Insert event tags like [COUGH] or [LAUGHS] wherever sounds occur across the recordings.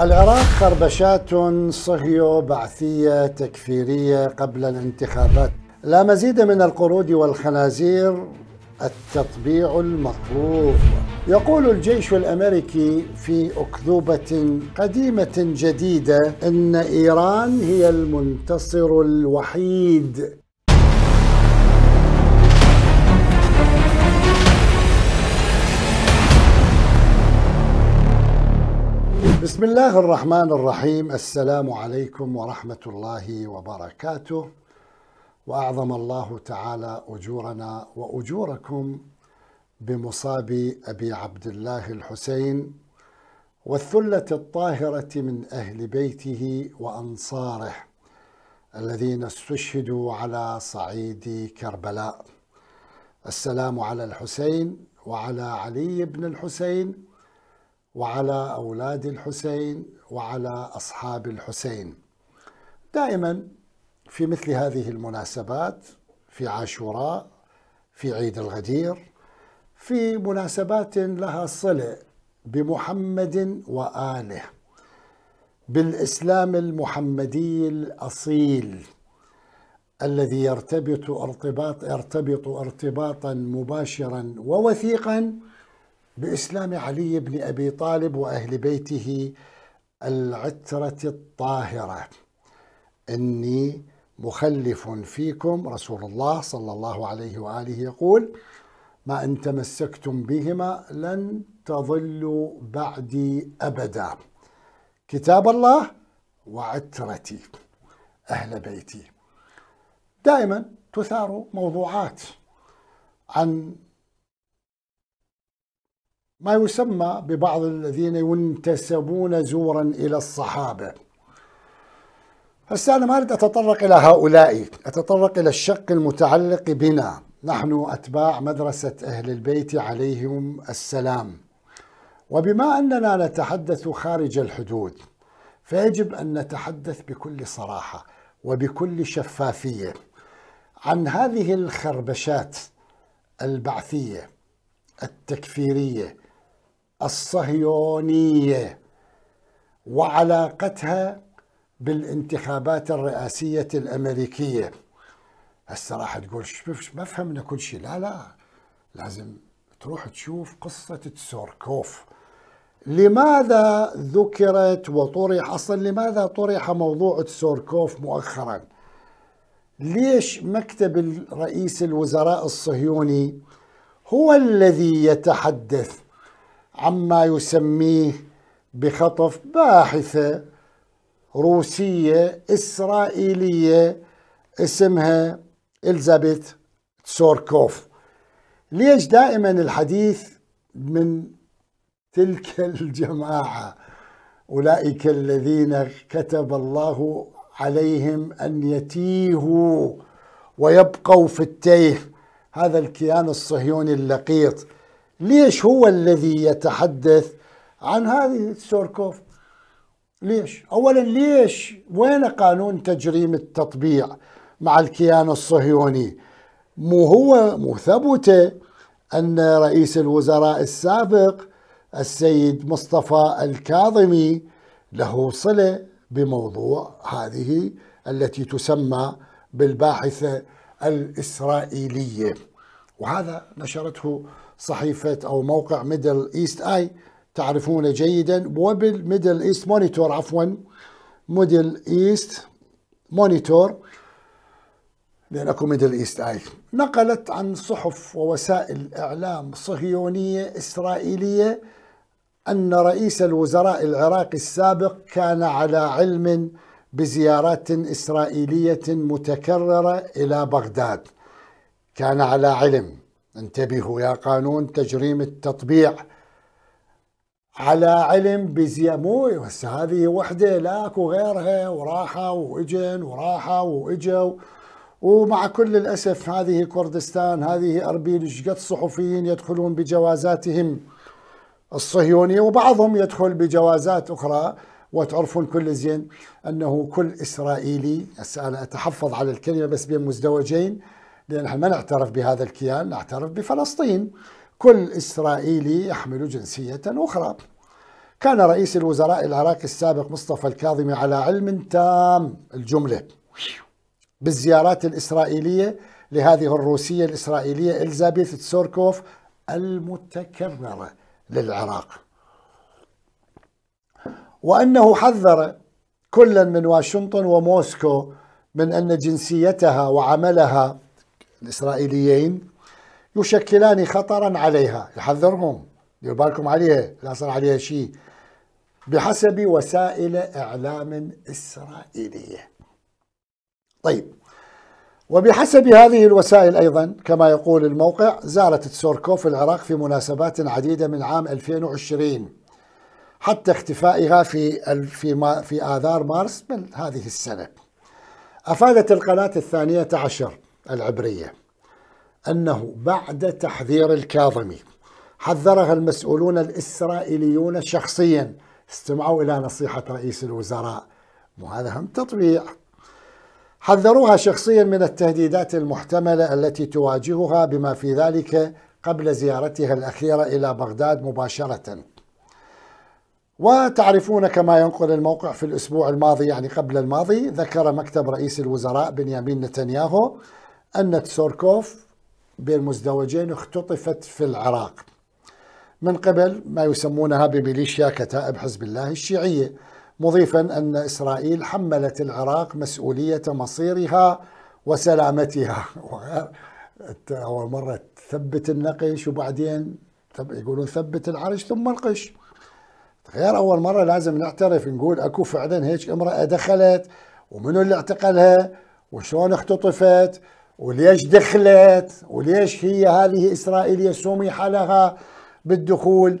العراق خربشات صهيو بعثية تكفيرية قبل الانتخابات لا مزيد من القرود والخنازير التطبيع المطلوب يقول الجيش الامريكي في اكذوبه قديمه جديده ان ايران هي المنتصر الوحيد بسم الله الرحمن الرحيم السلام عليكم ورحمة الله وبركاته وأعظم الله تعالى أجورنا وأجوركم بمصاب أبي عبد الله الحسين والثلة الطاهرة من أهل بيته وأنصاره الذين استشهدوا على صعيد كربلاء السلام على الحسين وعلى علي بن الحسين وعلى أولاد الحسين وعلى أصحاب الحسين دائما في مثل هذه المناسبات في عاشوراء في عيد الغدير في مناسبات لها صلة بمحمد وآله بالإسلام المحمدي الأصيل الذي يرتبط ارتباط ارتبط ارتباطا مباشرا ووثيقا بإسلام علي بن أبي طالب وأهل بيته العترة الطاهرة إني مخلف فيكم رسول الله صلى الله عليه وآله يقول ما إن تمسكتم بهما لن تضلوا بعدي أبدا كتاب الله وعترتي أهل بيتي دائما تثار موضوعات عن ما يسمى ببعض الذين ينتسبون زورا إلى الصحابة هسه أنا ما أريد أتطرق إلى هؤلاء أتطرق إلى الشق المتعلق بنا نحن أتباع مدرسة أهل البيت عليهم السلام وبما أننا نتحدث خارج الحدود فيجب أن نتحدث بكل صراحة وبكل شفافية عن هذه الخربشات البعثية التكفيرية الصهيونيه وعلاقتها بالانتخابات الرئاسيه الامريكيه هسه راح تقول ما فهمنا كل شيء لا لا لازم تروح تشوف قصه تسوركوف لماذا ذكرت وطرح اصلا لماذا طرح موضوع تسوركوف مؤخرا؟ ليش مكتب الرئيس الوزراء الصهيوني هو الذي يتحدث عما يسميه بخطف باحثة روسية إسرائيلية اسمها إلزابيت سوركوف ليش دائما الحديث من تلك الجماعة أولئك الذين كتب الله عليهم أن يتيهوا ويبقوا في التيه هذا الكيان الصهيوني اللقيط ليش هو الذي يتحدث عن هذه سوركوف ليش اولا ليش وين قانون تجريم التطبيع مع الكيان الصهيوني مو هو مو ثبته ان رئيس الوزراء السابق السيد مصطفى الكاظمي له صله بموضوع هذه التي تسمى بالباحثه الاسرائيليه وهذا نشرته صحيفة أو موقع ميدل إيست آي تعرفونه جيدا وبالميدل إيست مونيتور عفوا ميدل إيست مونيتور لأن أكو ميدل إيست آي نقلت عن صحف ووسائل إعلام صهيونية إسرائيلية أن رئيس الوزراء العراقي السابق كان على علم بزيارات إسرائيلية متكررة إلى بغداد كان على علم انتبهوا يا قانون تجريم التطبيع على علم بزياموي بس هذه وحده لاكو غيرها وراحه واجن وراحه واجوا ومع كل الاسف هذه كردستان هذه اربيل شقد صحفيين يدخلون بجوازاتهم الصهيونيه وبعضهم يدخل بجوازات اخرى وتعرفون كل زين انه كل اسرائيلي هسه انا اتحفظ على الكلمه بس بين مزدوجين لأن احنا ما نعترف بهذا الكيان نعترف بفلسطين كل إسرائيلي يحمل جنسية أخرى كان رئيس الوزراء العراقي السابق مصطفى الكاظمي على علم تام الجملة بالزيارات الإسرائيلية لهذه الروسية الإسرائيلية إلزابيث تسوركوف المتكررة للعراق وأنه حذر كلا من واشنطن وموسكو من أن جنسيتها وعملها الإسرائيليين يشكلان خطرا عليها يحذرهم دير بالكم عليها لا صار عليها شيء بحسب وسائل إعلام إسرائيلية طيب وبحسب هذه الوسائل أيضا كما يقول الموقع زارت تسوركوف العراق في مناسبات عديدة من عام 2020 حتى اختفائها في في آذار مارس من هذه السنة أفادت القناة الثانية عشر العبرية أنه بعد تحذير الكاظمي حذرها المسؤولون الإسرائيليون شخصيا استمعوا إلى نصيحة رئيس الوزراء وهذا هم تطبيع حذروها شخصيا من التهديدات المحتملة التي تواجهها بما في ذلك قبل زيارتها الأخيرة إلى بغداد مباشرة وتعرفون كما ينقل الموقع في الأسبوع الماضي يعني قبل الماضي ذكر مكتب رئيس الوزراء بنيامين نتنياهو أن تسوركوف بين مزدوجين اختطفت في العراق من قبل ما يسمونها بميليشيا كتائب حزب الله الشيعية مضيفا أن إسرائيل حملت العراق مسؤولية مصيرها وسلامتها [LAUGHS] أول مرة تثبت النقش وبعدين يقولون ثبت العرش ثم القش غير أول مرة لازم نعترف نقول أكو فعلا هيك امرأة دخلت ومنو اللي اعتقلها وشلون اختطفت وليش دخلت وليش هي هذه إسرائيلية سمح لها بالدخول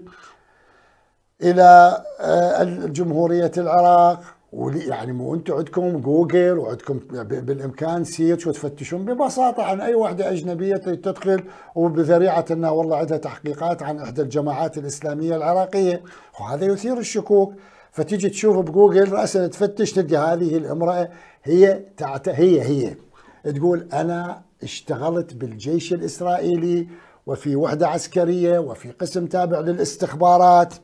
إلى آه، الجمهورية العراق يعني مو انتم عندكم جوجل وعندكم بالامكان سيرش وتفتشون ببساطه عن اي وحده اجنبيه تدخل وبذريعه انها والله عندها تحقيقات عن احدى الجماعات الاسلاميه العراقيه وهذا يثير الشكوك فتيجي تشوف بجوجل راسا تفتش تلقى هذه الامراه هي تعت هي هي تقول انا اشتغلت بالجيش الاسرائيلي وفي وحده عسكريه وفي قسم تابع للاستخبارات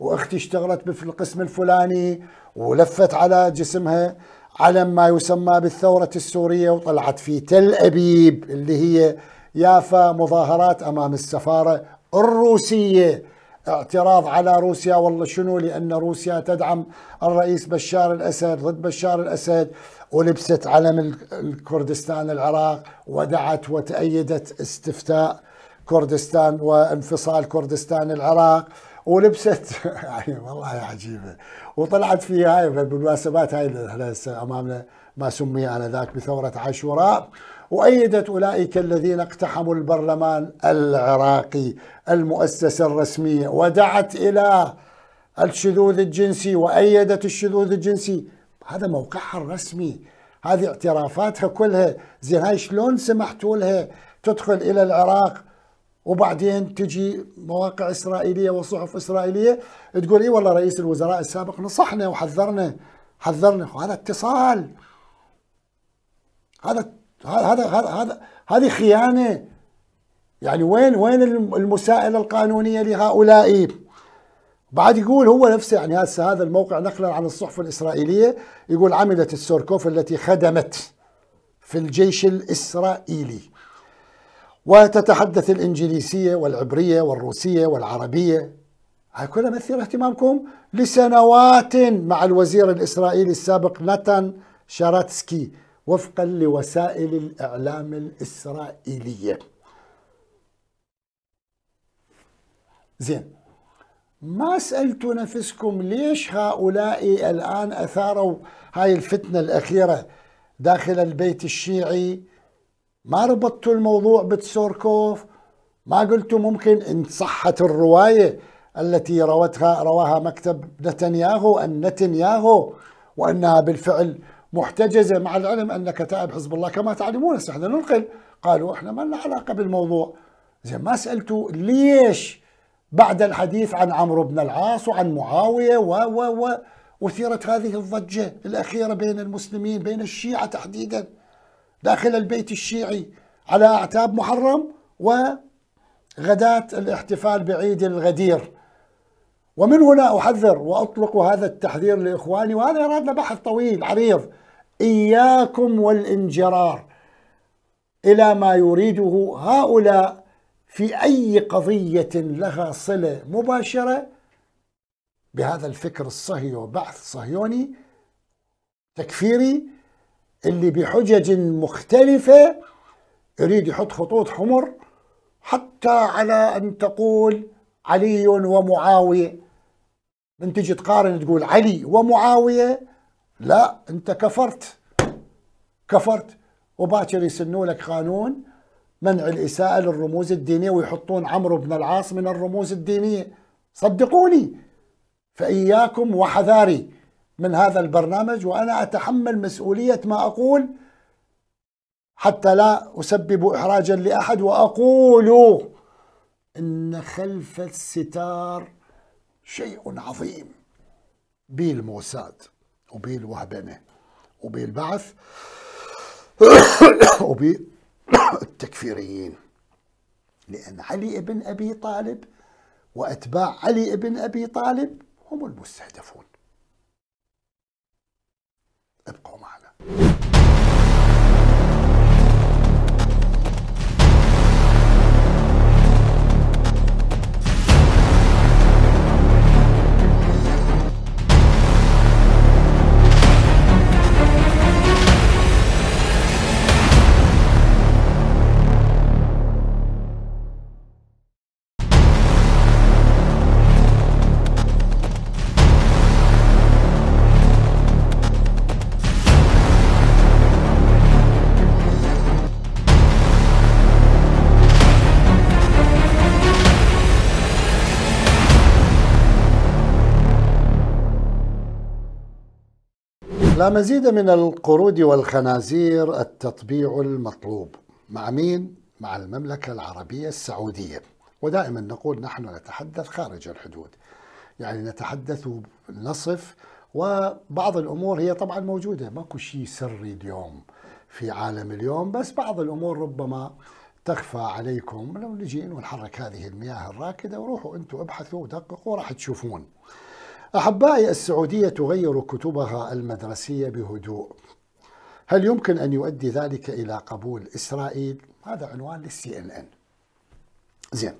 واختي اشتغلت في القسم الفلاني ولفت على جسمها علم ما يسمى بالثوره السوريه وطلعت في تل ابيب اللي هي يافا مظاهرات امام السفاره الروسيه اعتراض على روسيا والله شنو لان روسيا تدعم الرئيس بشار الاسد ضد بشار الاسد ولبست علم الكردستان العراق ودعت وتأيدت استفتاء كردستان وانفصال كردستان العراق ولبست [LAUGHS] يعني والله عجيبه وطلعت في هاي بالمناسبات هاي هسه امامنا ما سمي انذاك بثوره عاشوراء وايدت اولئك الذين اقتحموا البرلمان العراقي المؤسسه الرسميه ودعت الى الشذوذ الجنسي وايدت الشذوذ الجنسي هذا موقعها الرسمي هذه اعترافاتها كلها زين هاي شلون سمحتوا لها تدخل الى العراق وبعدين تجي مواقع اسرائيليه وصحف اسرائيليه تقول اي والله رئيس الوزراء السابق نصحنا وحذرنا حذرنا وهذا اتصال هذا هذا هذا هذا هذه خيانه يعني وين وين المسائل القانونيه لهؤلاء بعد يقول هو نفسه يعني هسه هذا الموقع نقلا عن الصحف الإسرائيلية يقول عملت السوركوف التي خدمت في الجيش الإسرائيلي وتتحدث الإنجليزية والعبرية والروسية والعربية هاي كلها مثير اهتمامكم لسنوات مع الوزير الإسرائيلي السابق نتن شاراتسكي وفقا لوسائل الإعلام الإسرائيلية زين ما سألتوا نفسكم ليش هؤلاء الآن أثاروا هاي الفتنة الأخيرة داخل البيت الشيعي ما ربطتوا الموضوع بتسوركوف ما قلتوا ممكن إن صحت الرواية التي روتها رواها مكتب نتنياهو أن نتنياهو وأنها بالفعل محتجزة مع العلم أن كتائب حزب الله كما تعلمون احنا ننقل قالوا احنا ما لنا علاقة بالموضوع زين ما سألتوا ليش بعد الحديث عن عمرو بن العاص وعن معاوية و و و وثيرت هذه الضجة الأخيرة بين المسلمين بين الشيعة تحديدا داخل البيت الشيعي على أعتاب محرم وغداة الاحتفال بعيد الغدير ومن هنا أحذر وأطلق هذا التحذير لإخواني وهذا أرادنا بحث طويل عريض إياكم والانجرار إلى ما يريده هؤلاء في أي قضية لها صلة مباشرة بهذا الفكر الصهيوني وبعث صهيوني تكفيري اللي بحجج مختلفة يريد يحط خطوط حمر حتى على أن تقول علي ومعاوية من تجي تقارن تقول علي ومعاوية لا أنت كفرت كفرت وباكر يسنوا لك قانون منع الإساءة للرموز الدينية ويحطون عمرو بن العاص من الرموز الدينية صدقوني فإياكم وحذاري من هذا البرنامج وأنا أتحمل مسؤولية ما أقول حتى لا أسبب إحراجا لأحد وأقول إن خلف الستار شيء عظيم بيل الموساد وبيل الوهبنة وبيل البعث [COUGHS] وبيل التكفيريين لأن علي بن أبي طالب وأتباع علي بن أبي طالب هم المستهدفون ابقوا معنا لا مزيد من القرود والخنازير التطبيع المطلوب مع مين؟ مع المملكة العربية السعودية ودائما نقول نحن نتحدث خارج الحدود يعني نتحدث نصف وبعض الأمور هي طبعا موجودة ماكو شيء سري اليوم في عالم اليوم بس بعض الأمور ربما تخفى عليكم لو نجي ونحرك هذه المياه الراكدة وروحوا أنتم ابحثوا ودققوا راح تشوفون أحبائي السعودية تغير كتبها المدرسية بهدوء هل يمكن أن يؤدي ذلك إلى قبول إسرائيل؟ هذا عنوان للسي إن إن زين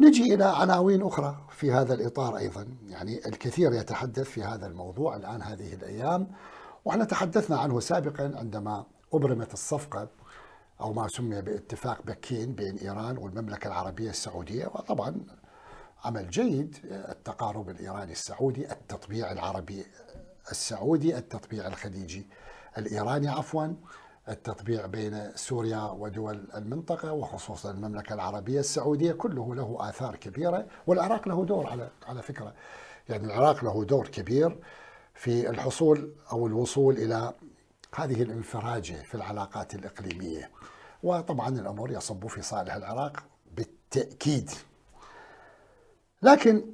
نجي إلى عناوين أخرى في هذا الإطار أيضا يعني الكثير يتحدث في هذا الموضوع الآن هذه الأيام وإحنا تحدثنا عنه سابقا عندما أبرمت الصفقة أو ما سمي باتفاق بكين بين إيران والمملكة العربية السعودية وطبعا عمل جيد التقارب الايراني السعودي التطبيع العربي السعودي التطبيع الخليجي الايراني عفوا التطبيع بين سوريا ودول المنطقة وخصوصا المملكة العربية السعودية كله له آثار كبيرة والعراق له دور على على فكرة يعني العراق له دور كبير في الحصول أو الوصول إلى هذه الانفراجة في العلاقات الإقليمية وطبعا الأمر يصب في صالح العراق بالتأكيد لكن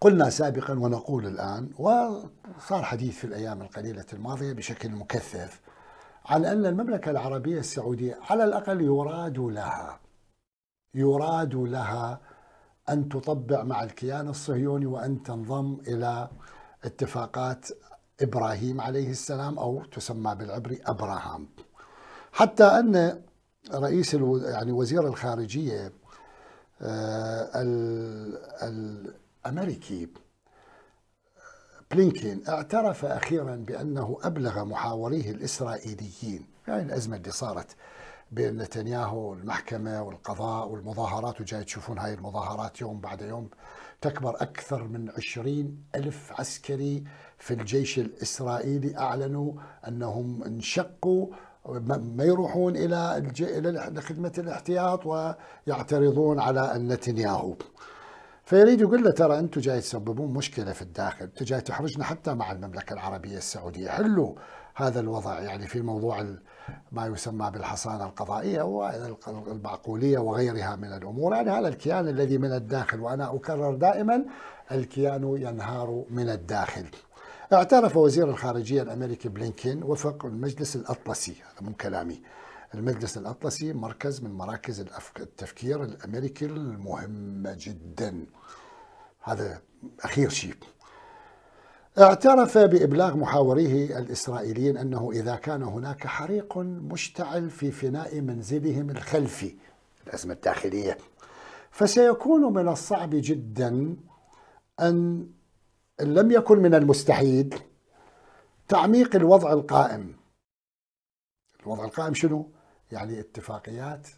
قلنا سابقا ونقول الآن وصار حديث في الأيام القليلة الماضية بشكل مكثف عن أن المملكة العربية السعودية على الأقل يراد لها يراد لها أن تطبع مع الكيان الصهيوني وأن تنضم إلى اتفاقات إبراهيم عليه السلام أو تسمى بالعبري أبراهام حتى أن رئيس يعني وزير الخارجية آه، الامريكي بلينكين اعترف اخيرا بانه ابلغ محاوريه الاسرائيليين يعني الازمه اللي صارت بين نتنياهو والمحكمة والقضاء والمظاهرات وجاي تشوفون هاي المظاهرات يوم بعد يوم تكبر أكثر من عشرين ألف عسكري في الجيش الإسرائيلي أعلنوا أنهم انشقوا ما يروحون الى خدمه الاحتياط ويعترضون على نتنياهو فيريد يقول له ترى انتم جاي تسببون مشكله في الداخل، انتم جاي تحرجنا حتى مع المملكه العربيه السعوديه، حلوا هذا الوضع يعني في موضوع ما يسمى بالحصانه القضائيه والمعقوليه وغيرها من الامور، يعني هذا الكيان الذي من الداخل وانا اكرر دائما الكيان ينهار من الداخل. اعترف وزير الخارجية الأمريكي بلينكين وفق المجلس الأطلسي هذا من كلامي المجلس الأطلسي مركز من مراكز التفكير الأمريكي المهمة جدا هذا أخير شيء اعترف بإبلاغ محاوريه الإسرائيليين أنه إذا كان هناك حريق مشتعل في فناء منزلهم الخلفي الأزمة الداخلية فسيكون من الصعب جدا أن إن لم يكن من المستحيل تعميق الوضع القائم الوضع القائم شنو؟ يعني اتفاقيات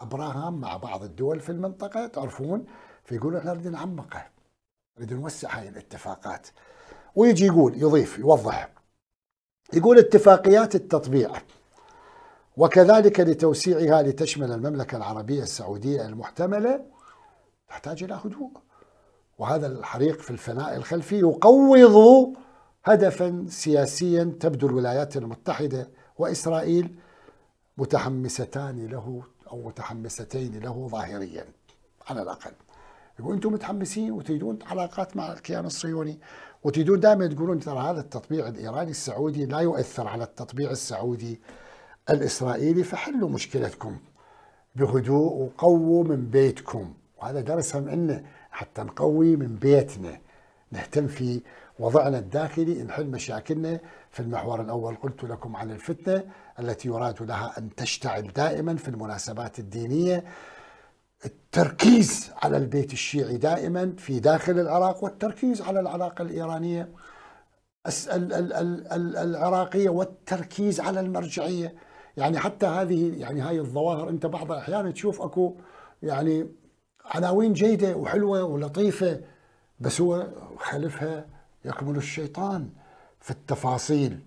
ابراهام مع بعض الدول في المنطقه تعرفون فيقولوا احنا نريد نعمقه نريد نوسع هاي الاتفاقات ويجي يقول يضيف يوضح يقول اتفاقيات التطبيع وكذلك لتوسيعها لتشمل المملكه العربيه السعوديه المحتمله تحتاج الى هدوء وهذا الحريق في الفناء الخلفي يقوض هدفا سياسيا تبدو الولايات المتحدة وإسرائيل متحمستان له أو متحمستين له ظاهريا على الأقل يقول أنتم متحمسين وتريدون علاقات مع الكيان الصهيوني وتريدون دائما تقولون ترى هذا التطبيع الإيراني السعودي لا يؤثر على التطبيع السعودي الإسرائيلي فحلوا مشكلتكم بهدوء وقووا من بيتكم وهذا درس هم إنه حتى نقوي من بيتنا نهتم في وضعنا الداخلي نحل مشاكلنا في المحور الأول قلت لكم عن الفتنة التي يراد لها أن تشتعل دائما في المناسبات الدينية التركيز على البيت الشيعي دائما في داخل العراق والتركيز على العلاقة الإيرانية العراقية والتركيز على المرجعية يعني حتى هذه يعني هاي الظواهر أنت بعض الأحيان تشوف أكو يعني عناوين جيدة وحلوة ولطيفة بس هو خلفها يكمن الشيطان في التفاصيل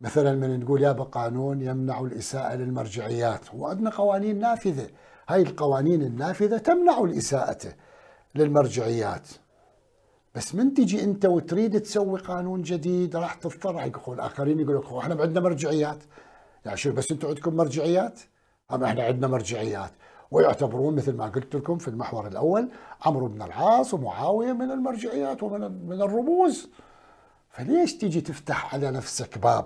مثلا من نقول يابا قانون يمنع الإساءة للمرجعيات وعندنا قوانين نافذة هاي القوانين النافذة تمنع الإساءة للمرجعيات بس من تجي انت وتريد تسوي قانون جديد راح تضطر حق الاخرين يقول لك احنا عندنا مرجعيات يعني شو بس انتم عندكم مرجعيات؟ اما احنا عندنا مرجعيات ويعتبرون مثل ما قلت لكم في المحور الاول عمرو بن العاص ومعاويه من المرجعيات ومن من الرموز فليش تيجي تفتح على نفسك باب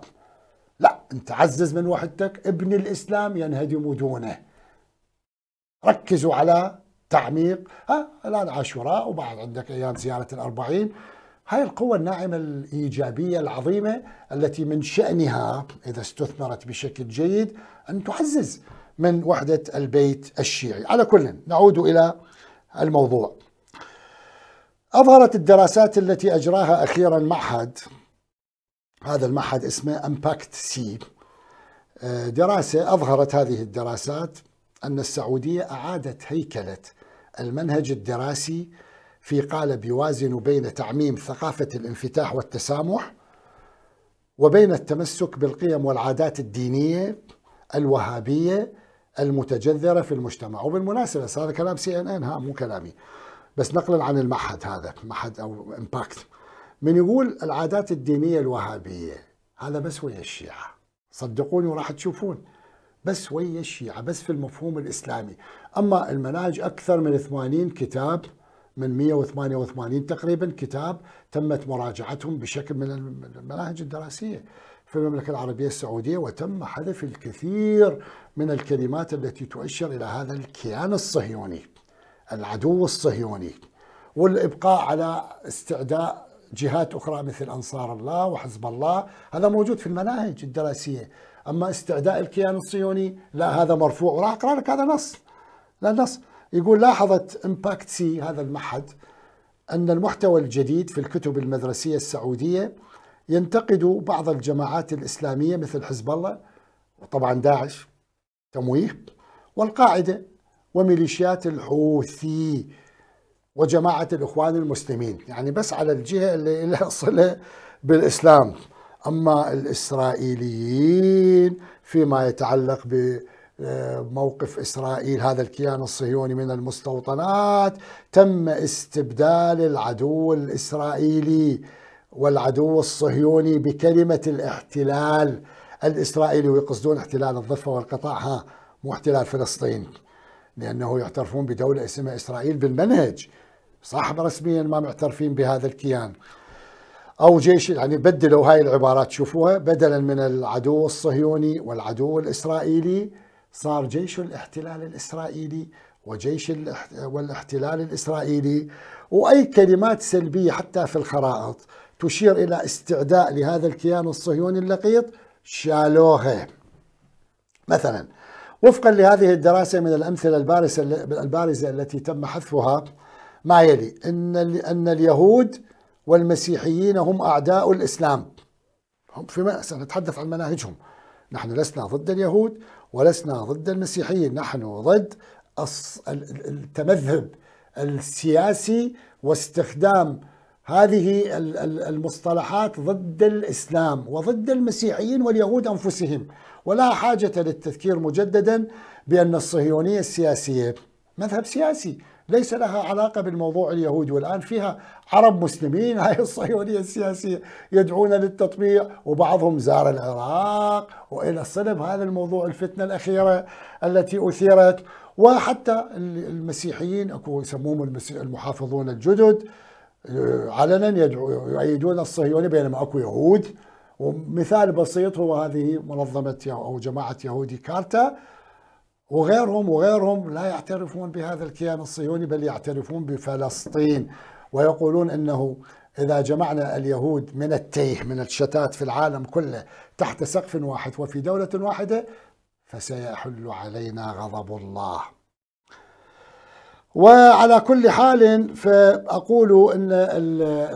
لا انت عزز من وحدتك ابن الاسلام ينهدم دونه ركزوا على تعميق ها الان عاشوراء وبعد عندك ايام زياره الأربعين هاي القوة الناعمة الإيجابية العظيمة التي من شأنها إذا استثمرت بشكل جيد أن تعزز من وحدة البيت الشيعي على كل نعود إلى الموضوع أظهرت الدراسات التي أجراها أخيرا معهد هذا المعهد اسمه امباكت آه، سي دراسة أظهرت هذه الدراسات أن السعودية أعادت هيكلة المنهج الدراسي في قالب يوازن بين تعميم ثقافة الانفتاح والتسامح وبين التمسك بالقيم والعادات الدينية الوهابية المتجذرة في المجتمع وبالمناسبة هذا كلام سي ان ان ها مو كلامي بس نقلا عن المعهد هذا معهد أو امباكت من يقول العادات الدينية الوهابية هذا بس ويا الشيعة صدقوني وراح تشوفون بس ويا الشيعة بس في المفهوم الإسلامي أما المناهج أكثر من 80 كتاب من 188 تقريبا كتاب تمت مراجعتهم بشكل من المناهج الدراسية في المملكة العربية السعودية وتم حذف الكثير من الكلمات التي تؤشر إلى هذا الكيان الصهيوني العدو الصهيوني والإبقاء على استعداء جهات أخرى مثل أنصار الله وحزب الله هذا موجود في المناهج الدراسية أما استعداء الكيان الصهيوني لا هذا مرفوع وراح أقرأ لك هذا نص لا نص يقول لاحظت إمباكت سي هذا المعهد أن المحتوى الجديد في الكتب المدرسية السعودية ينتقد بعض الجماعات الإسلامية مثل حزب الله وطبعا داعش تمويه والقاعدة وميليشيات الحوثي وجماعة الإخوان المسلمين يعني بس على الجهة اللي لها صلة بالإسلام أما الإسرائيليين فيما يتعلق ب آه، موقف إسرائيل هذا الكيان الصهيوني من المستوطنات تم استبدال العدو الإسرائيلي والعدو الصهيوني بكلمة الاحتلال الإسرائيلي ويقصدون احتلال الضفة والقطاع ها مو احتلال فلسطين لأنه يعترفون بدولة اسمها إسرائيل بالمنهج صح رسميا ما معترفين بهذا الكيان أو جيش يعني بدلوا هاي العبارات شوفوها بدلا من العدو الصهيوني والعدو الإسرائيلي صار جيش الاحتلال الإسرائيلي وجيش والاحتلال الإسرائيلي وأي كلمات سلبية حتى في الخرائط تشير إلى استعداء لهذا الكيان الصهيوني اللقيط شالوه مثلا وفقا لهذه الدراسة من الأمثلة البارزة, البارزة التي تم حذفها ما يلي أن, أن اليهود والمسيحيين هم أعداء الإسلام هم فيما سنتحدث عن مناهجهم نحن لسنا ضد اليهود ولسنا ضد المسيحيين نحن ضد التمذهب السياسي واستخدام هذه المصطلحات ضد الاسلام وضد المسيحيين واليهود انفسهم ولا حاجه للتذكير مجددا بان الصهيونيه السياسيه مذهب سياسي ليس لها علاقة بالموضوع اليهودي والآن فيها عرب مسلمين [LAUGHS] هاي الصهيونية السياسية يدعون للتطبيع وبعضهم زار العراق وإلى الصلب هذا الموضوع الفتنة الأخيرة التي أثيرت وحتى المسيحيين أكو يسموهم المحافظون الجدد آه، علنا يدعو يؤيدون الصهيوني بينما اكو يهود ومثال بسيط هو هذه منظمه او جماعه يهودي كارتا وغيرهم وغيرهم لا يعترفون بهذا الكيان الصهيوني بل يعترفون بفلسطين ويقولون انه اذا جمعنا اليهود من التيه من الشتات في العالم كله تحت سقف واحد وفي دوله واحده فسيحل علينا غضب الله وعلى كل حال فأقول أن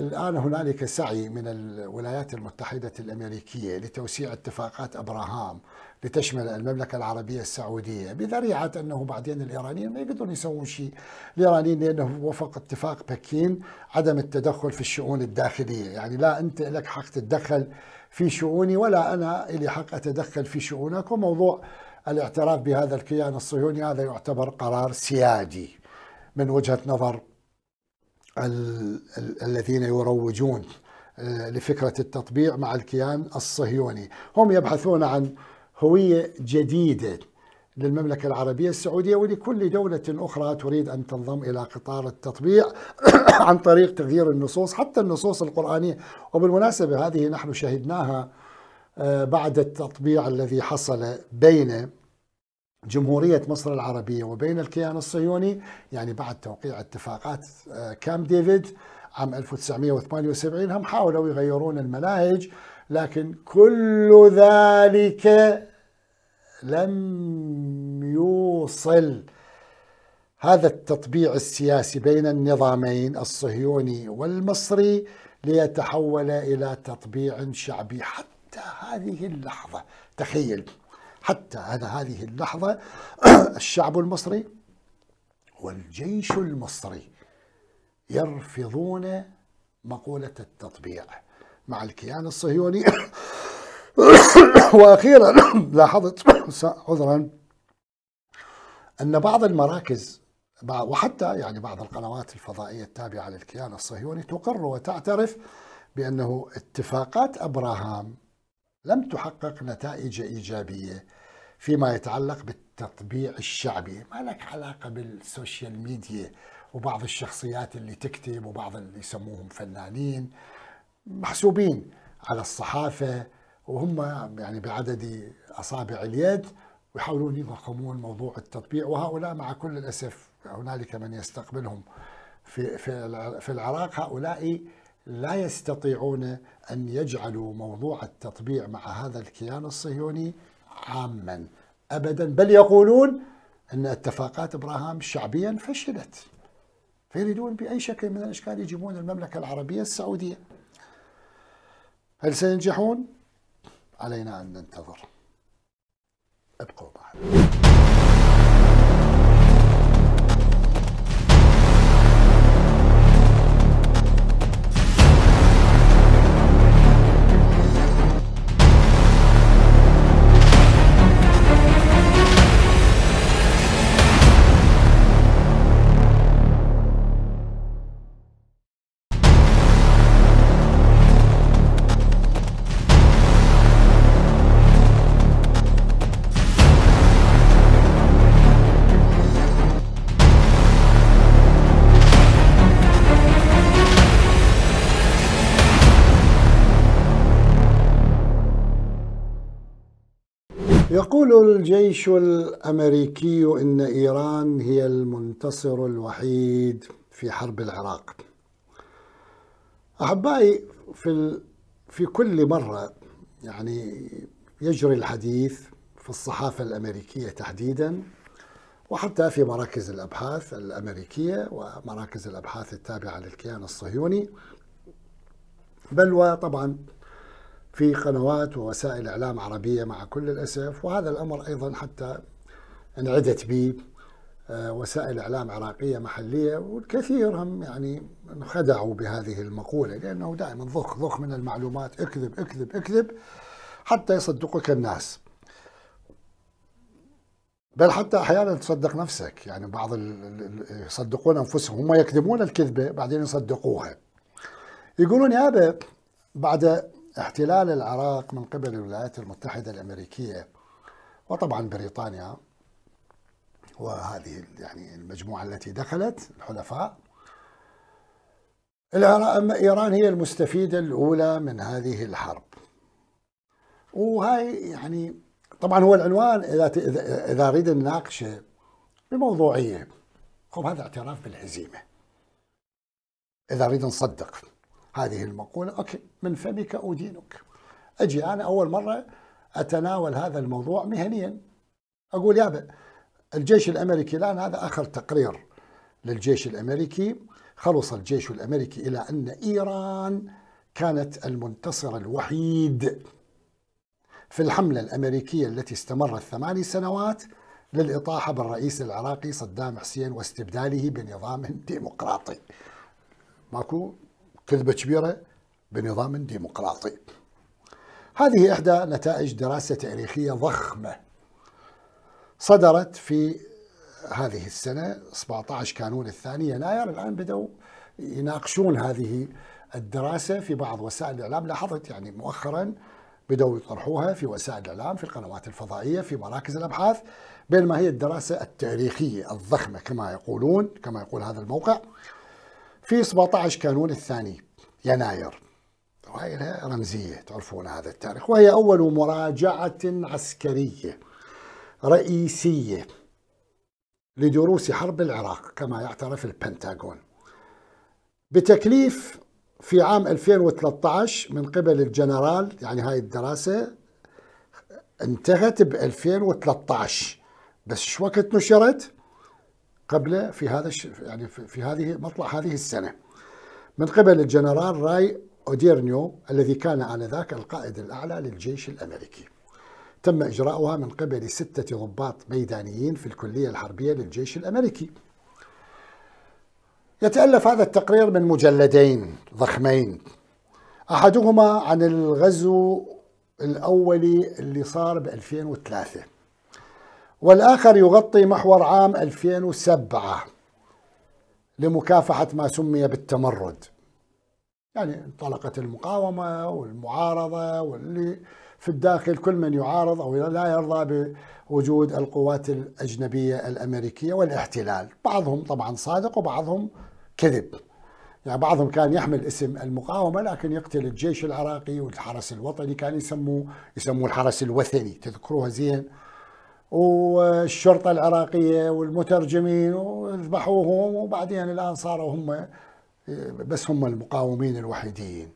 الآن هنالك سعي من الولايات المتحدة الأمريكية لتوسيع اتفاقات أبراهام لتشمل المملكة العربية السعودية بذريعة أنه بعدين الإيرانيين ما يقدرون يسوون شيء الإيرانيين لأنه وفق اتفاق بكين عدم التدخل في الشؤون الداخلية يعني لا أنت لك حق تتدخل في شؤوني ولا أنا لي حق أتدخل في شؤونك وموضوع الاعتراف بهذا الكيان الصهيوني هذا يعتبر قرار سيادي من وجهه نظر ال ال الذين يروجون آه، لفكره التطبيع مع الكيان الصهيوني، هم يبحثون عن هويه جديده للمملكه العربيه السعوديه ولكل دوله اخرى تريد ان تنضم الى قطار التطبيع [COUGHS] عن طريق تغيير النصوص حتى النصوص القرانيه، وبالمناسبه هذه نحن شهدناها آه، بعد التطبيع الذي حصل بين جمهورية مصر العربية وبين الكيان الصهيوني يعني بعد توقيع اتفاقات آه، كام ديفيد عام 1978 هم حاولوا يغيرون المناهج لكن كل ذلك لم يوصل هذا التطبيع السياسي بين النظامين الصهيوني والمصري ليتحول إلى تطبيع شعبي حتى هذه اللحظة تخيل حتى على هذه اللحظة [CLEARS THROAT] الشعب المصري والجيش المصري يرفضون مقولة التطبيع مع الكيان الصهيوني [CLEARS THROAT] وأخيرا [CLEARS THROAT] لاحظت عذرا أن بعض المراكز وحتى يعني بعض القنوات الفضائية التابعة للكيان الصهيوني تقر وتعترف بأنه اتفاقات أبراهام لم تحقق نتائج إيجابية فيما يتعلق بالتطبيع الشعبي ما لك علاقة بالسوشيال ميديا وبعض الشخصيات اللي تكتب وبعض اللي يسموهم فنانين محسوبين على الصحافة وهم يعني بعدد أصابع اليد ويحاولون يضخمون موضوع التطبيع وهؤلاء مع كل الأسف هنالك من يستقبلهم في في في العراق هؤلاء لا يستطيعون أن يجعلوا موضوع التطبيع مع هذا الكيان الصهيوني عاما أبدا بل يقولون أن اتفاقات إبراهام شعبيا فشلت فيريدون بأي شكل من الأشكال يجيبون المملكة العربية السعودية هل سينجحون؟ علينا أن ننتظر ابقوا معنا يقول الجيش الامريكي ان ايران هي المنتصر الوحيد في حرب العراق احبائي في ال... في كل مره يعني يجري الحديث في الصحافه الامريكيه تحديدا وحتى في مراكز الابحاث الامريكيه ومراكز الابحاث التابعه للكيان الصهيوني بل وطبعا في قنوات ووسائل إعلام عربية مع كل الأسف وهذا الأمر أيضا حتى انعدت به آه، وسائل إعلام عراقية محلية والكثير هم يعني انخدعوا بهذه المقولة لأنه دائما ضخ ضخ من المعلومات اكذب اكذب اكذب حتى يصدقك الناس بل حتى احيانا تصدق نفسك يعني بعض يصدقون انفسهم هم يكذبون الكذبه بعدين يصدقوها يقولون يابا بعد احتلال العراق من قبل الولايات المتحدة الأمريكية وطبعا بريطانيا وهذه يعني المجموعة التي دخلت الحلفاء إيران هي المستفيدة الأولى من هذه الحرب وهاي يعني طبعا هو العنوان إذا إذا أريد نناقش بموضوعية هو هذا اعتراف بالهزيمة إذا أريد نصدق هذه المقولة أوكي من فمك أدينك أجي أنا أول مرة أتناول هذا الموضوع مهنيا أقول يابا الجيش الأمريكي الآن هذا آخر تقرير للجيش الأمريكي خلص الجيش الأمريكي إلى أن إيران كانت المنتصر الوحيد في الحملة الأمريكية التي استمرت ثماني سنوات للإطاحة بالرئيس العراقي صدام حسين واستبداله بنظام ديمقراطي ماكو كذبة كبيرة بنظام ديمقراطي هذه إحدى نتائج دراسة تاريخية ضخمة صدرت في هذه السنة 17 كانون الثاني يناير الآن بدأوا يناقشون هذه الدراسة في بعض وسائل الإعلام لاحظت يعني مؤخرا بدأوا يطرحوها في وسائل الإعلام في القنوات الفضائية في مراكز الأبحاث بينما هي الدراسة التاريخية الضخمة كما يقولون كما يقول هذا الموقع في 17 كانون الثاني يناير وهي لها رمزية تعرفون هذا التاريخ وهي أول مراجعة عسكرية رئيسية لدروس حرب العراق كما يعترف البنتاغون بتكليف في عام 2013 من قبل الجنرال يعني هاي الدراسة انتهت ب 2013 بس شو وقت نشرت؟ قبل في هذا الش... يعني في هذه مطلع هذه السنه من قبل الجنرال راي اوديرنيو الذي كان آنذاك القائد الأعلى للجيش الأمريكي تم إجراؤها من قبل ستة ضباط ميدانيين في الكلية الحربية للجيش الأمريكي يتألف هذا التقرير من مجلدين ضخمين أحدهما عن الغزو الأولي اللي صار ب 2003 والآخر يغطي محور عام 2007 لمكافحة ما سمي بالتمرد يعني انطلقت المقاومة والمعارضة واللي في الداخل كل من يعارض أو لا يرضى بوجود القوات الأجنبية الأمريكية والاحتلال بعضهم طبعا صادق وبعضهم كذب يعني بعضهم كان يحمل اسم المقاومة لكن يقتل الجيش العراقي والحرس الوطني كان يسموه يسموه الحرس الوثني تذكروها زين والشرطه العراقيه والمترجمين وذبحوهم وبعدين الان صاروا هم بس هم المقاومين الوحيدين.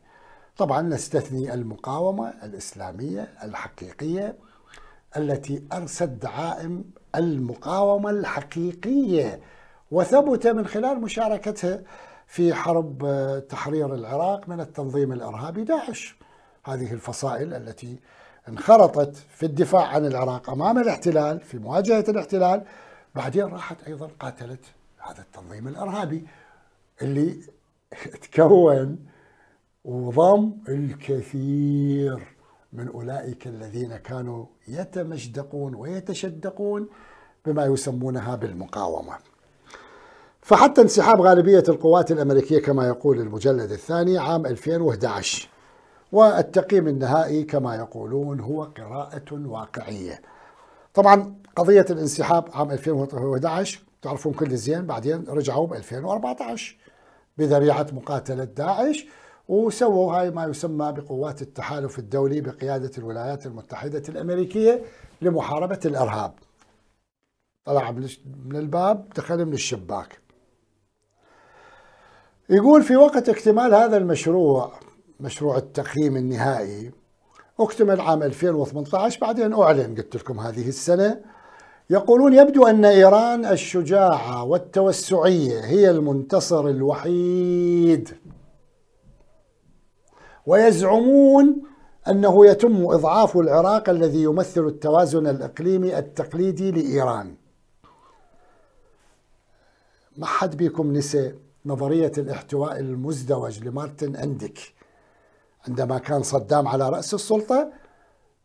طبعا نستثني المقاومه الاسلاميه الحقيقيه التي ارست دعائم المقاومه الحقيقيه وثبت من خلال مشاركتها في حرب آه، تحرير العراق من التنظيم الارهابي داعش. هذه الفصائل التي انخرطت في الدفاع عن العراق أمام الاحتلال في مواجهة الاحتلال بعدين راحت أيضا قاتلت هذا التنظيم الإرهابي اللي [LAUGHS] تكون وضم الكثير من أولئك الذين كانوا يتمجدقون ويتشدقون بما يسمونها بالمقاومة فحتى انسحاب غالبية القوات الأمريكية كما يقول المجلد الثاني عام 2011 والتقييم النهائي كما يقولون هو قراءة واقعية طبعا قضية الانسحاب عام 2011 تعرفون كل زين بعدين رجعوا ب 2014 بذريعة مقاتلة داعش وسووا هاي ما يسمى بقوات التحالف الدولي بقيادة الولايات المتحدة الأمريكية لمحاربة الإرهاب طلع من الباب دخل من الشباك يقول في وقت اكتمال هذا المشروع مشروع التقييم النهائي اكتمل عام 2018 بعدين اعلن قلت لكم هذه السنه يقولون يبدو ان ايران الشجاعه والتوسعيه هي المنتصر الوحيد ويزعمون انه يتم اضعاف العراق الذي يمثل التوازن الاقليمي التقليدي لايران ما حد بيكم نسي نظريه الاحتواء المزدوج لمارتن اندك عندما كان صدام على رأس السلطة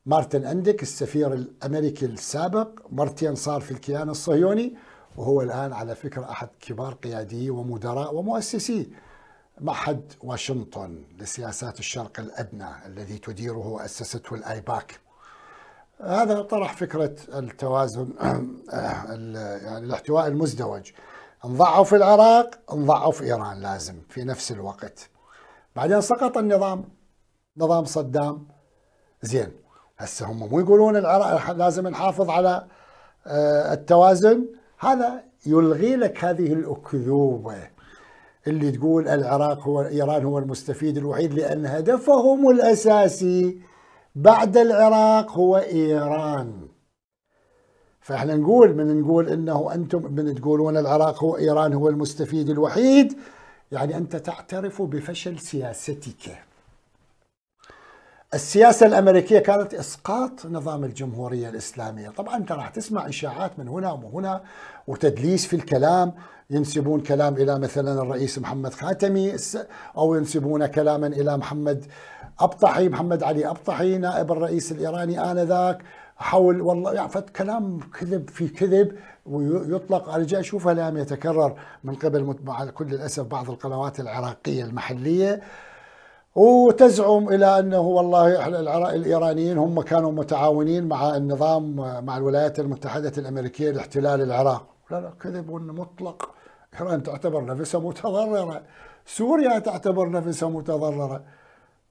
مارتن أندك السفير الأمريكي السابق مرتين صار في الكيان الصهيوني وهو الآن على فكرة أحد كبار قيادي ومدراء ومؤسسي معهد واشنطن لسياسات الشرق الأدنى الذي تديره وأسسته الآيباك هذا طرح فكرة التوازن [CLEARS THROAT] يعني الاحتواء المزدوج نضعف العراق نضعف إيران لازم في نفس الوقت بعدين سقط النظام نظام صدام زين هسه هم مو يقولون العراق لازم نحافظ على آه، التوازن هذا يلغي لك هذه الأكذوبة اللي تقول العراق هو إيران هو المستفيد الوحيد لأن هدفهم الأساسي بعد العراق هو إيران فاحنا نقول من نقول انه انتم من تقولون العراق هو ايران هو المستفيد الوحيد يعني انت تعترف بفشل سياستك السياسة الأمريكية كانت إسقاط نظام الجمهورية الإسلامية طبعا أنت راح تسمع إشاعات من هنا وهنا وتدليس في الكلام ينسبون كلام إلى مثلا الرئيس محمد خاتمي أو ينسبون كلاما إلى محمد أبطحي محمد علي أبطحي نائب الرئيس الإيراني آنذاك حول والله يعني كلام كذب في كذب ويطلق ارجع اشوفها الان يتكرر من قبل على كل الاسف بعض القنوات العراقيه المحليه وتزعم الى انه والله الايرانيين هم كانوا متعاونين مع النظام مع الولايات المتحده الامريكيه لاحتلال العراق، لا لا كذب مطلق ايران تعتبر نفسها متضرره، سوريا تعتبر نفسها متضرره،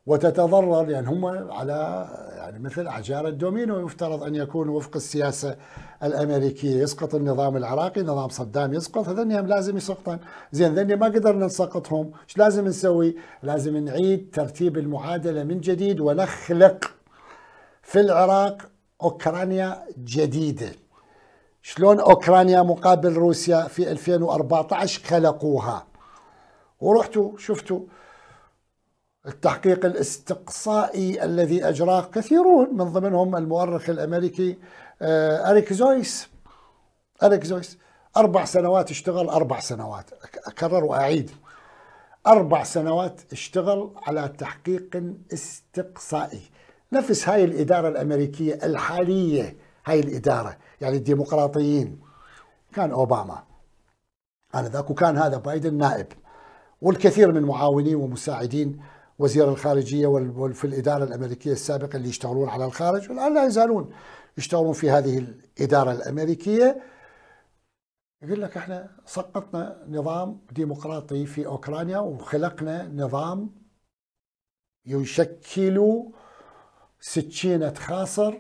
وتتضرر يعني هم على يعني مثل عجارة الدومينو يفترض أن يكون وفق السياسة الأمريكية يسقط النظام العراقي نظام صدام يسقط هذنهم لازم يسقطن زين ذني ما قدرنا نسقطهم ايش لازم نسوي لازم نعيد ترتيب المعادلة من جديد ونخلق في العراق أوكرانيا جديدة شلون أوكرانيا مقابل روسيا في 2014 خلقوها ورحتوا شفتوا التحقيق الاستقصائي الذي أجراه كثيرون من ضمنهم المؤرخ الأمريكي آه، أريك زويس أريك زويس أربع سنوات اشتغل أربع سنوات أكرر وأعيد أربع سنوات اشتغل على تحقيق استقصائي نفس هاي الإدارة الأمريكية الحالية هاي الإدارة يعني الديمقراطيين كان أوباما آنذاك وكان هذا بايدن نائب والكثير من معاونين ومساعدين وزير الخارجيه وفي الاداره الامريكيه السابقه اللي يشتغلون على الخارج والان لا يزالون يشتغلون في هذه الاداره الامريكيه يقول لك احنا سقطنا نظام ديمقراطي في اوكرانيا وخلقنا نظام يشكل سكينه خاصر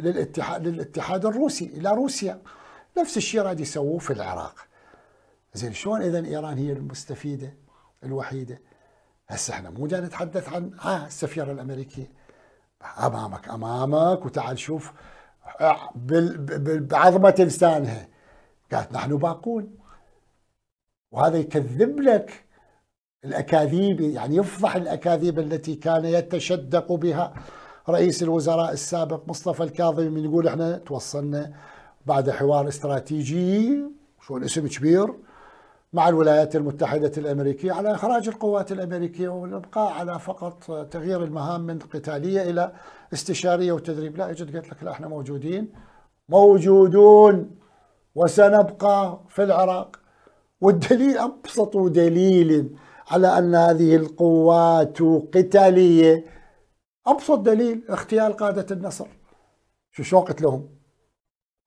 للاتحاد للاتحاد الروسي الى روسيا نفس الشيء راد يسووه في العراق زين شلون اذا ايران هي المستفيده الوحيده هسه احنا مو جاي نتحدث عن ها آه، السفيرة الأمريكية أمامك أمامك وتعال شوف آه، بعظمة لسانها قالت نحن باقون وهذا يكذب لك الأكاذيب يعني يفضح الأكاذيب التي كان يتشدق بها رئيس الوزراء السابق مصطفى الكاظمي من يقول احنا توصلنا بعد حوار استراتيجي شو الاسم كبير مع الولايات المتحدة الأمريكية على إخراج القوات الأمريكية والإبقاء على فقط تغيير المهام من قتالية إلى استشارية وتدريب لا يوجد قلت لك لا إحنا موجودين موجودون وسنبقى في العراق والدليل أبسط دليل على أن هذه القوات قتالية أبسط دليل اغتيال قادة النصر شو شو لهم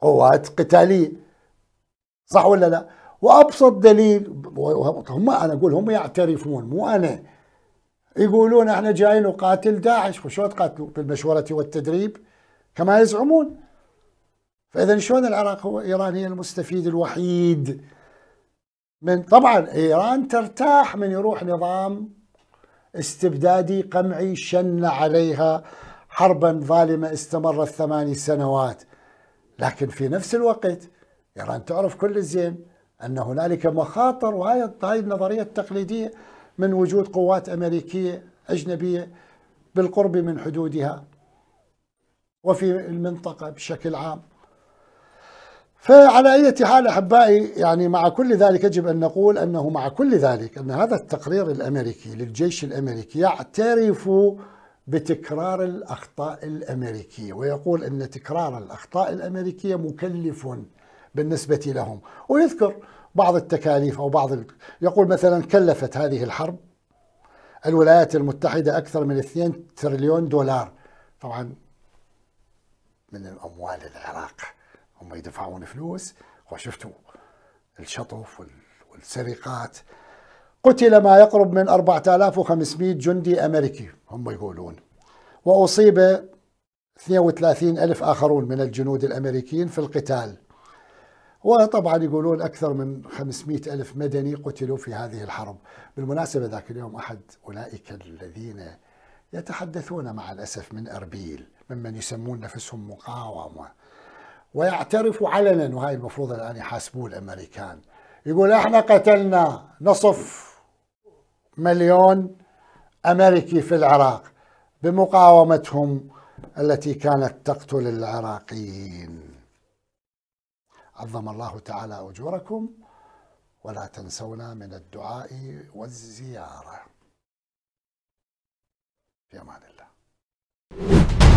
قوات قتالية صح ولا لا وابسط دليل هم انا اقول هم يعترفون مو انا يقولون احنا جايين نقاتل داعش وشو تقاتلوا بالمشورة والتدريب كما يزعمون فاذا شلون العراق هو ايران هي المستفيد الوحيد من طبعا ايران ترتاح من يروح نظام استبدادي قمعي شن عليها حربا ظالمه استمرت ثماني سنوات لكن في نفس الوقت ايران تعرف كل الزين أن هنالك مخاطر وهي هذه النظرية التقليدية من وجود قوات أمريكية أجنبية بالقرب من حدودها وفي المنطقة بشكل عام فعلى أي حال أحبائي يعني مع كل ذلك يجب أن نقول أنه مع كل ذلك أن هذا التقرير الأمريكي للجيش الأمريكي يعترف بتكرار الأخطاء الأمريكية ويقول أن تكرار الأخطاء الأمريكية مكلف بالنسبة لهم ويذكر بعض التكاليف أو بعض ال... يقول مثلا كلفت هذه الحرب الولايات المتحدة أكثر من 2 تريليون دولار طبعا من الأموال العراق هم يدفعون فلوس وشفتوا الشطف والسرقات قتل ما يقرب من 4500 جندي أمريكي هم يقولون وأصيب 32 ألف آخرون من الجنود الأمريكيين في القتال وطبعا يقولون أكثر من 500 ألف مدني قتلوا في هذه الحرب بالمناسبة ذاك اليوم أحد أولئك الذين يتحدثون مع الأسف من أربيل ممن يسمون نفسهم مقاومة ويعترف علنا وهي المفروض الآن يحاسبوه الأمريكان يقول احنا قتلنا نصف مليون أمريكي في العراق بمقاومتهم التي كانت تقتل العراقيين عظم الله تعالى أجوركم ولا تنسونا من الدعاء والزيارة في أمان الله